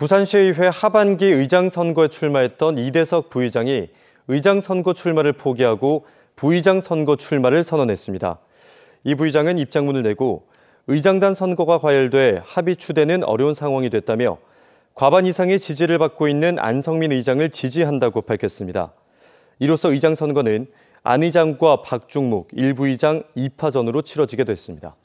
부산시의회 하반기 의장 선거에 출마했던 이대석 부의장이 의장 선거 출마를 포기하고 부의장 선거 출마를 선언했습니다. 이 부의장은 입장문을 내고 의장단 선거가 과열돼 합의 추대는 어려운 상황이 됐다며 과반 이상의 지지를 받고 있는 안성민 의장을 지지한다고 밝혔습니다. 이로써 의장 선거는 안 의장과 박중묵, 일부의장 2파전으로 치러지게 됐습니다.